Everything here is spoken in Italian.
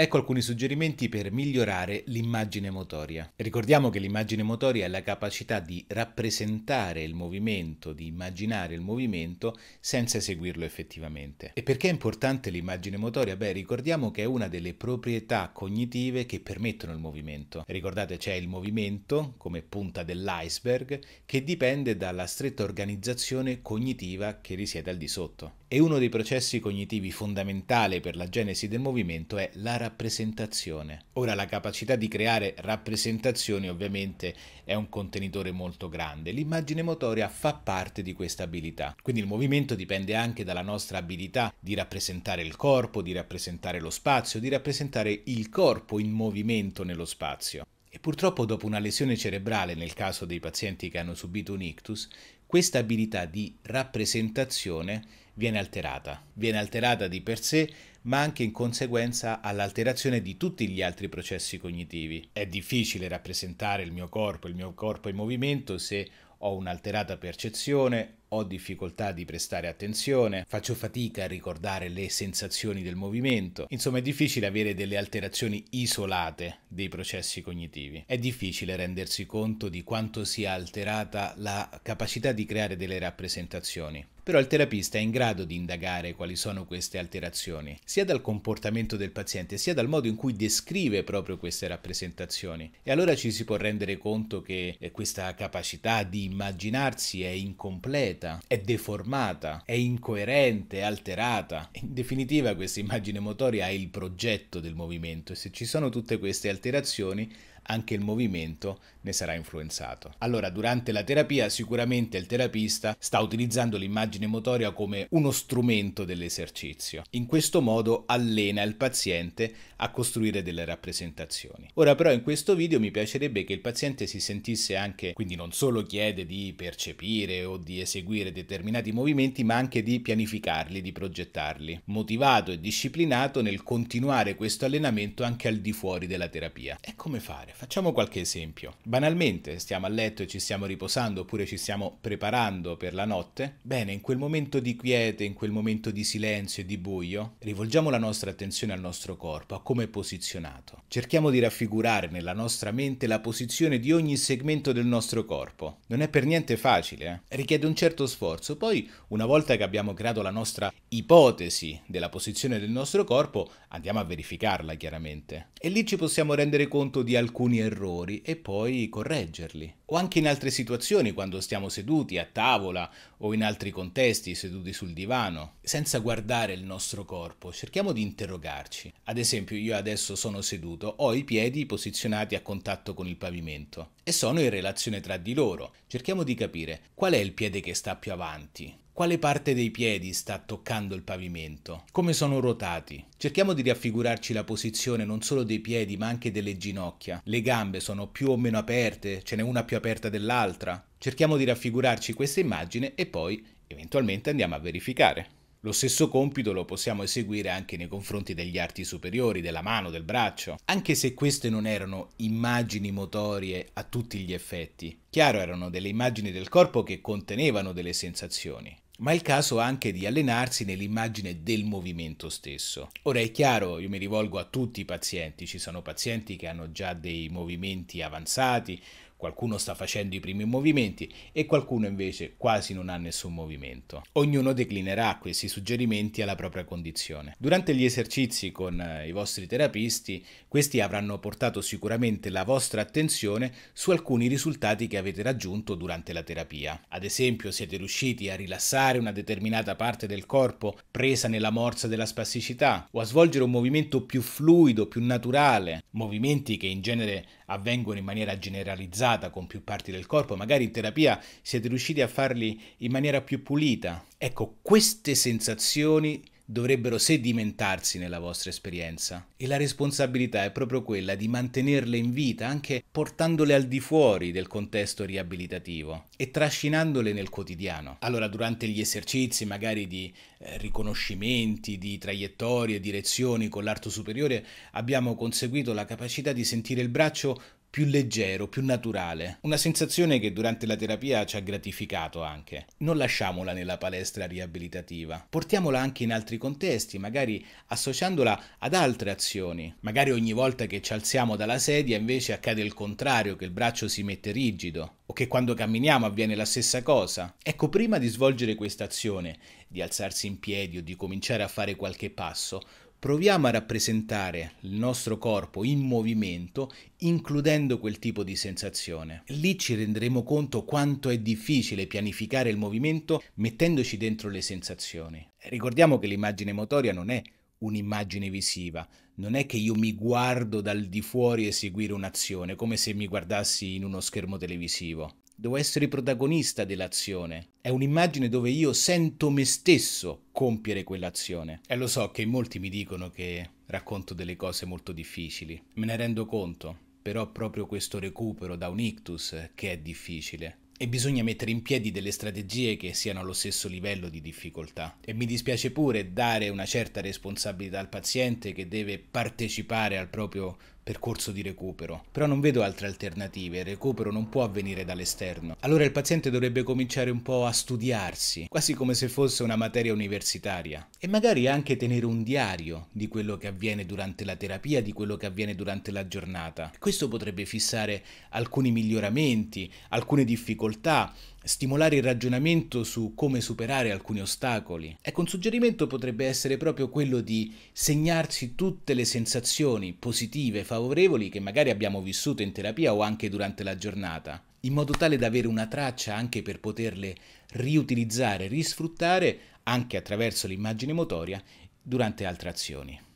Ecco alcuni suggerimenti per migliorare l'immagine motoria. Ricordiamo che l'immagine motoria è la capacità di rappresentare il movimento, di immaginare il movimento senza eseguirlo effettivamente. E perché è importante l'immagine motoria? Beh, ricordiamo che è una delle proprietà cognitive che permettono il movimento. Ricordate c'è il movimento come punta dell'iceberg che dipende dalla stretta organizzazione cognitiva che risiede al di sotto. E uno dei processi cognitivi fondamentali per la genesi del movimento è la rappresentazione rappresentazione. Ora la capacità di creare rappresentazioni ovviamente è un contenitore molto grande, l'immagine motoria fa parte di questa abilità, quindi il movimento dipende anche dalla nostra abilità di rappresentare il corpo, di rappresentare lo spazio, di rappresentare il corpo in movimento nello spazio. E purtroppo dopo una lesione cerebrale nel caso dei pazienti che hanno subito un ictus, questa abilità di rappresentazione viene alterata. Viene alterata di per sé, ma anche in conseguenza all'alterazione di tutti gli altri processi cognitivi. È difficile rappresentare il mio corpo, il mio corpo in movimento se ho un'alterata percezione, ho difficoltà di prestare attenzione, faccio fatica a ricordare le sensazioni del movimento. Insomma, è difficile avere delle alterazioni isolate dei processi cognitivi. È difficile rendersi conto di quanto sia alterata la capacità di creare delle rappresentazioni però il terapista è in grado di indagare quali sono queste alterazioni, sia dal comportamento del paziente, sia dal modo in cui descrive proprio queste rappresentazioni. E allora ci si può rendere conto che eh, questa capacità di immaginarsi è incompleta inquieta, è deformata, è incoerente, è alterata. In definitiva questa immagine motoria è il progetto del movimento e se ci sono tutte queste alterazioni anche il movimento ne sarà influenzato. Allora, durante la terapia sicuramente il terapista sta utilizzando l'immagine motoria come uno strumento dell'esercizio. In questo modo allena il paziente a costruire delle rappresentazioni. Ora però in questo video mi piacerebbe che il paziente si sentisse anche, quindi non solo chiede di percepire o di eseguire determinati movimenti, ma anche di pianificarli, di progettarli, motivato e disciplinato nel continuare questo allenamento anche al di fuori della terapia. E come fare? Facciamo qualche esempio. Banalmente, stiamo a letto e ci stiamo riposando oppure ci stiamo preparando per la notte? Bene, in quel momento di quiete, in quel momento di silenzio e di buio, rivolgiamo la nostra attenzione al nostro corpo, a come è posizionato. Cerchiamo di raffigurare nella nostra mente la posizione di ogni segmento del nostro corpo. Non è per niente facile, eh? richiede un certo sforzo. Poi, una volta che abbiamo creato la nostra ipotesi della posizione del nostro corpo, andiamo a verificarla chiaramente. E lì ci possiamo rendere conto di alcune alcuni errori e poi correggerli. O anche in altre situazioni, quando stiamo seduti a tavola o in altri contesti, seduti sul divano senza guardare il nostro corpo, cerchiamo di interrogarci. Ad esempio, io adesso sono seduto, ho i piedi posizionati a contatto con il pavimento e sono in relazione tra di loro. Cerchiamo di capire qual è il piede che sta più avanti, quale parte dei piedi sta toccando il pavimento, come sono ruotati. Cerchiamo di raffigurarci la posizione non solo dei piedi ma anche delle ginocchia. Le gambe sono più o meno aperte, ce n'è una più aperta dell'altra. Cerchiamo di raffigurarci questa immagine e poi eventualmente andiamo a verificare. Lo stesso compito lo possiamo eseguire anche nei confronti degli arti superiori, della mano, del braccio, anche se queste non erano immagini motorie a tutti gli effetti. Chiaro erano delle immagini del corpo che contenevano delle sensazioni, ma è il caso anche di allenarsi nell'immagine del movimento stesso. Ora è chiaro, io mi rivolgo a tutti i pazienti, ci sono pazienti che hanno già dei movimenti avanzati, qualcuno sta facendo i primi movimenti e qualcuno invece quasi non ha nessun movimento. Ognuno declinerà questi suggerimenti alla propria condizione. Durante gli esercizi con eh, i vostri terapisti, questi avranno portato sicuramente la vostra attenzione su alcuni risultati che avete raggiunto durante la terapia. Ad esempio, siete riusciti a rilassare una determinata parte del corpo presa nella morsa della spasticità o a svolgere un movimento più fluido, più naturale, movimenti che in genere avvengono in maniera generalizzata con più parti del corpo, magari in terapia siete riusciti a farli in maniera più pulita. Ecco, queste sensazioni dovrebbero sedimentarsi nella vostra esperienza. E la responsabilità è proprio quella di mantenerle in vita anche portandole al di fuori del contesto riabilitativo e trascinandole nel quotidiano. Allora, durante gli esercizi magari di eh, riconoscimenti, di traiettorie, direzioni con l'arto superiore, abbiamo conseguito la capacità di sentire il braccio più leggero, più naturale. Una sensazione che durante la terapia ci ha gratificato anche. Non lasciamola nella palestra riabilitativa, portiamola anche in altri contesti, magari associandola ad altre azioni. Magari ogni volta che ci alziamo dalla sedia invece accade il contrario, che il braccio si mette rigido, o che quando camminiamo avviene la stessa cosa. Ecco, prima di svolgere questa azione, di alzarsi in piedi o di cominciare a fare qualche passo, Proviamo a rappresentare il nostro corpo in movimento includendo quel tipo di sensazione. Lì ci renderemo conto quanto è difficile pianificare il movimento mettendoci dentro le sensazioni. Ricordiamo che l'immagine motoria non è un'immagine visiva, non è che io mi guardo dal di fuori eseguire un'azione come se mi guardassi in uno schermo televisivo devo essere protagonista dell'azione. È un'immagine dove io sento me stesso compiere quell'azione. E lo so che molti mi dicono che racconto delle cose molto difficili, me ne rendo conto, però proprio questo recupero da un ictus che è difficile. E bisogna mettere in piedi delle strategie che siano allo stesso livello di difficoltà. E mi dispiace pure dare una certa responsabilità al paziente che deve partecipare al proprio percorso di recupero. Però non vedo altre alternative, il recupero non può avvenire dall'esterno. Allora il paziente dovrebbe cominciare un po' a studiarsi, quasi come se fosse una materia universitaria. E magari anche tenere un diario di quello che avviene durante la terapia, di quello che avviene durante la giornata. Questo potrebbe fissare alcuni miglioramenti, alcune difficoltà, stimolare il ragionamento su come superare alcuni ostacoli. Ecco, un suggerimento potrebbe essere proprio quello di segnarsi tutte le sensazioni positive, favorevoli, favorevoli che magari abbiamo vissuto in terapia o anche durante la giornata, in modo tale da avere una traccia anche per poterle riutilizzare, risfruttare anche attraverso l'immagine motoria durante altre azioni.